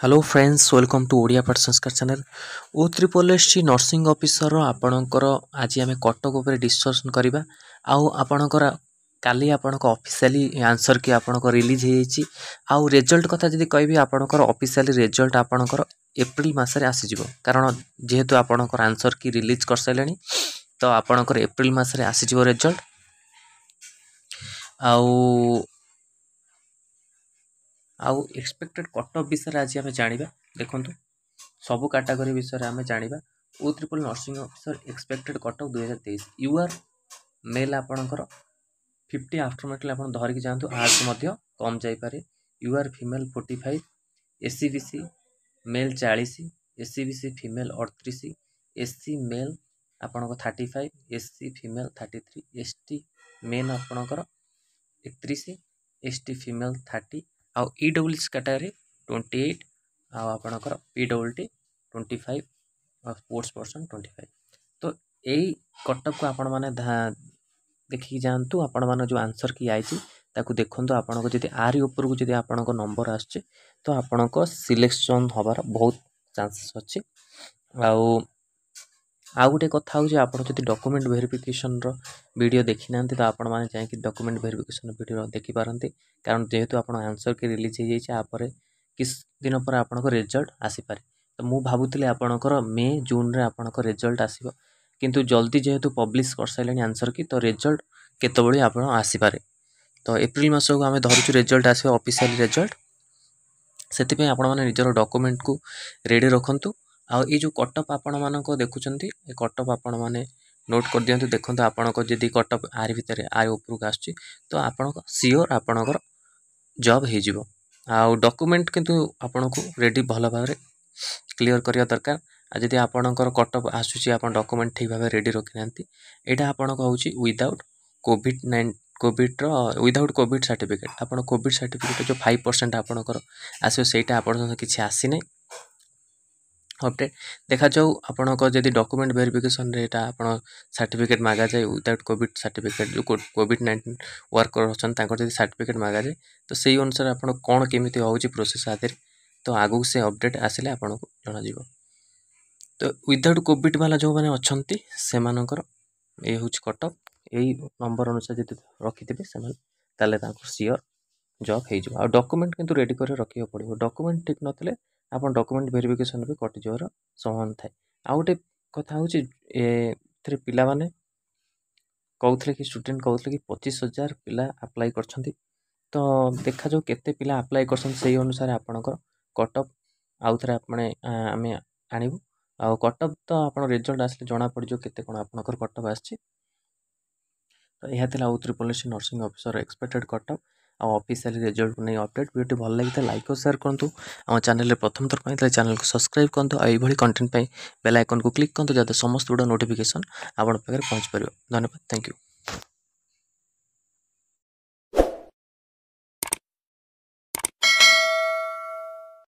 hello friends welcome to Odia ପାଠ ସଂସ୍କାର channel O triple S C nursing officer ଆପଣଙ୍କର ଆଜି ଆମେ କଟକ ଉପରେ ଡିସ୍କସନ୍ କରିବା ଆଉ ଆପଣଙ୍କର କାଲି ଆପଣଙ୍କ ଅଫିସିଆଲି ଆନ୍ସର୍ କି ଆପଣଙ୍କ ରିଲିଜ୍ ହୋଇଯାଇଛି ଆଉ ରେଜଲ୍ଟ କଥା ଯଦି କହିବି ଆପଣଙ୍କର ଅଫିସିଆଲି ରେଜଲ୍ଟ ଆପଣଙ୍କର ଏପ୍ରିଲ ମାସରେ ଆସିଯିବ କାରଣ ଯେହେତୁ ଆପଣଙ୍କର ଆନ୍ସର୍ କି ରିଲିଜ୍ କରିସାରିଲେଣି ତ ଆପଣଙ୍କର ଏପ୍ରିଲ ମାସରେ ଆସିଯିବ ରେଜଲ୍ଟ ଆଉ ଆଉ ଏକ୍ସପେକ୍ଟେଡ଼ କଟ୍ ଅଫ୍ ବିଷୟରେ ଆଜି ଆମେ ଜାଣିବା ଦେଖନ୍ତୁ ସବୁ କାଟାଗୋରୀ ବିଷୟରେ ଆମେ ଜାଣିବା ଓ ତ୍ରିପୁଲ nursing officer expected cut off ଦୁଇହଜାର ତେଇଶ ୟୁ ଆର୍ ମେଲ୍ ଆପଣଙ୍କର ଫିଫ୍ଟି ଆଫ୍ଟର ମେଟ୍ରିକ୍ ଆପଣ ଧରିକି ଯାଆନ୍ତୁ ଆର୍ଟସ୍ ମଧ୍ୟ କମ୍ ଯାଇପାରେ U R female forty five S C B C male ଚାଳିଶ S C B C female ଅଠତିରିଶ ଏସ୍ ସି ମେଲ୍ ଆପଣଙ୍କ thirty five S C female thirty three S T male ଆପଣଙ୍କର ଏକତିରିଶ ଏସ୍ ଟି ଫିମେଲ୍ ଥାର୍ଟି ଆଉ E double C category twenty eight ଆଉ ଆପଣଙ୍କର P double T twenty five sports person twenty five ତ ଏଇ କଟଅଫ୍କୁ ଆପଣମାନେ ଦେଖିକି ଯାଆନ୍ତୁ ଆପଣମାନ ଯେଉଁ ଆନ୍ସର୍ କି ଆଇଛି ତାକୁ ଦେଖନ୍ତୁ ଆପଣଙ୍କ ଯଦି ଆରି ଉପରକୁ ଯଦି ଆପଣଙ୍କ ନମ୍ବର ଆସୁଛି ତ ଆପଣଙ୍କ ସିଲେକ୍ସନ୍ ହେବାର ବହୁତ ଚାନ୍ସେସ୍ ଅଛି ଆଉ ଆଉ ଗୋଟେ କଥା ହେଉଛି ଆପଣ ଯଦି ଡକ୍ୟୁମେଣ୍ଟ ଭେରିଫିକେସନ୍ର ଭିଡ଼ିଓ ଦେଖିନାହାନ୍ତି ତ ଆପଣମାନେ ଯାଇକି ଡକ୍ୟୁମେଣ୍ଟ ଭେରିଫିକେସନ୍ ଭିଡ଼ିଓ ଦେଖିପାରନ୍ତି କାରଣ ଯେହେତୁ ଆପଣ ଆନ୍ସର୍ କି ରିଲିଜ୍ ହେଇଯାଇଛି ଆପରେ କିଛି ଦିନ ପରେ ଆପଣଙ୍କ ରେଜଲ୍ଟ ଆସିପାରେ ତ ମୁଁ ଭାବୁଥିଲି ଆପଣଙ୍କର ମେ ଜୁନ୍ରେ ଆପଣଙ୍କ ରେଜଲ୍ଟ ଆସିବ କିନ୍ତୁ ଜଲ୍ଦି ଯେହେତୁ ପବ୍ଲିଶ୍ କରିସାରିଲେଣି ଆନ୍ସର୍ କି ତ ରେଜଲ୍ଟ କେତେବେଳେ ଆପଣ ଆସିପାରେ ତ ଏପ୍ରିଲ ମାସକୁ ଆମେ ଧରୁଛୁ ରେଜଲ୍ଟ ଆସିବ ଅଫିସିଆଲି ରେଜଲ୍ଟ ସେଥିପାଇଁ ଆପଣମାନେ ନିଜର ଡକ୍ୟୁମେଣ୍ଟକୁ ରେଡ଼ି ରଖନ୍ତୁ ଆଉ ଏଇ ଯେଉଁ କଟଅଫ୍ ଆପଣମାନଙ୍କ ଦେଖୁଛନ୍ତି ଏ କଟଅଫ୍ ଆପଣମାନେ ନୋଟ୍ କରିଦିଅନ୍ତୁ ଦେଖନ୍ତୁ ଆପଣଙ୍କ ଯଦି କଟଅଫ୍ ଆରି ଭିତରେ ଆରି ଉପରକୁ ଆସୁଛି ତ ଆପଣଙ୍କ ସିଓର ଆପଣଙ୍କର ଜବ୍ ହେଇଯିବ ଆଉ ଡକୁମେଣ୍ଟ କିନ୍ତୁ ଆପଣଙ୍କୁ ରେଡ଼ି ଭଲ ଭାବରେ କ୍ଲିଅର କରିବା ଦରକାର ଆଉ ଯଦି ଆପଣଙ୍କର କଟଅଫ୍ ଆସୁଛି ଆପଣ ଡକୁମେଣ୍ଟ ଠିକ୍ ଭାବେ ରେଡ଼ି ରଖିନାହାନ୍ତି ଏଇଟା ଆପଣଙ୍କ ହେଉଛି ୱିଦାଉଟ୍ କୋଭିଡ଼ ନାଇନ୍ କୋଭିଡ଼ର ୱିଦାଉଟ୍ କୋଭିଡ଼ ସାର୍ଟିଫିକେଟ୍ ଆପଣ କୋଭିଡ଼ ସାର୍ଟିଫିକେଟ୍ ଯେଉଁ ଫାଇଭ୍ ପରସେଣ୍ଟ ଆପଣଙ୍କର ଆସିବ ସେଇଟା ଆପଣଙ୍କ କିଛି ଆସିନାହିଁ ଅପଡ଼େଟ୍ ଦେଖାଯାଉ ଆପଣଙ୍କ ଯଦି ଡକ୍ୟୁମେଣ୍ଟ ଭେରିଫିକେସନ୍ରେ ଏଇଟା ଆପଣ ସାର୍ଟିଫିକେଟ୍ ମାଗାଯାଏ ୱିଦାଉଟ୍ କୋଭିଡ଼ ସାର୍ଟିଫିକେଟ୍ ଯେଉଁ କୋଭିଡ଼ ନାଇଣ୍ଟିନ୍ ୱାର୍କର୍ ଅଛନ୍ତି ତାଙ୍କର ଯଦି ସାର୍ଟିଫିକେଟ୍ ମାଗାଯାଏ ତ ସେଇ ଅନୁସାରେ ଆପଣ କ'ଣ କେମିତି ହେଉଛି ପ୍ରୋସେସ୍ ଆଦିରେ ତ ଆଗକୁ ସେ ଅପଡ଼େଟ୍ ଆସିଲେ ଆପଣଙ୍କୁ ଜଣାଯିବ ତ ୱିଦାଉଟ୍ କୋଭିଡ଼ ବାଲା ଯେଉଁମାନେ ଅଛନ୍ତି ସେମାନଙ୍କର ଏ ହେଉଛି କଟକ ଏଇ ନମ୍ବର ଅନୁସାରେ ଯଦି ରଖିଥିବେ ସେମାନେ ତାହେଲେ ତାଙ୍କୁ ସିଓର ଜବ୍ ହେଇଯିବ ଆଉ ଡକୁମେଣ୍ଟ କିନ୍ତୁ ରେଡ଼ି କରି ରଖିବାକୁ ପଡ଼ିବ ଡକୁମେଣ୍ଟ ଠିକ୍ ନଥିଲେ ଆପଣ ଡକୁମେଣ୍ଟ ଭେରିଫିକେସନ୍ ବି କଟିଯିବାର ସମ୍ଭାବନା ଥାଏ ଆଉ ଗୋଟେ କଥା ହେଉଛି ଏଥିରେ ପିଲାମାନେ କହୁଥିଲେ କି ଷ୍ଟୁଡ଼େଣ୍ଟ କହୁଥିଲେ କି ପଚିଶ ହଜାର ପିଲା ଆପ୍ଲାଏ କରିଛନ୍ତି ତ ଦେଖାଯାଉ କେତେ ପିଲା ଆପ୍ଲାଏ କରିଛନ୍ତି ସେଇ ଅନୁସାରେ ଆପଣଙ୍କର କଟ୍ ଅଫ୍ ଆଉଥରେ ଆପଣ ଆମେ ଆଣିବୁ ଆଉ କଟ୍ ଅଫ୍ ତ ଆପଣ ରେଜଲ୍ଟ ଆସିଲେ ଜଣାପଡ଼ିଯିବ କେତେ କ'ଣ ଆପଣଙ୍କର କଟ୍ ଅଫ୍ ଆସିଛି ଏହା ଥିଲା ଆଉ triple S C nursing officer expected cut off ଆଉ ଅଫିସିଆଲି ରେଜଲ୍ଟ ନେଇ ଅପଡ଼େଟ୍ ଭିଡ଼ିଓଟି ଭଲ ଲାଗିଥାଏ ଲାଇକ୍ ଓ ସେୟାର କରନ୍ତୁ ଆମ ଚ୍ୟାନେଲରେ ପ୍ରଥମ ଥର ପାଇଁ ତାହେଲେ ଚ୍ୟାନେଲକୁ ସବସ୍କ୍ରାଇବ୍ କରନ୍ତୁ ଆଉ ଏଇଭଳି କଣ୍ଟେଣ୍ଟ ପାଇଁ ବେଲ୍ ଆଇକନ୍କୁ କ୍ଲିକ୍ କରନ୍ତୁ ଯାতে ସମସ୍ତ ଭିଡ଼ିଓ ନୋଟିଫିକେସନ୍ ଆପଣଙ୍କ ପାଖରେ ପହଞ୍ଚିପାରିବ ଧନ୍ୟବାଦ ଥ୍ୟାଙ୍କ ୟୁ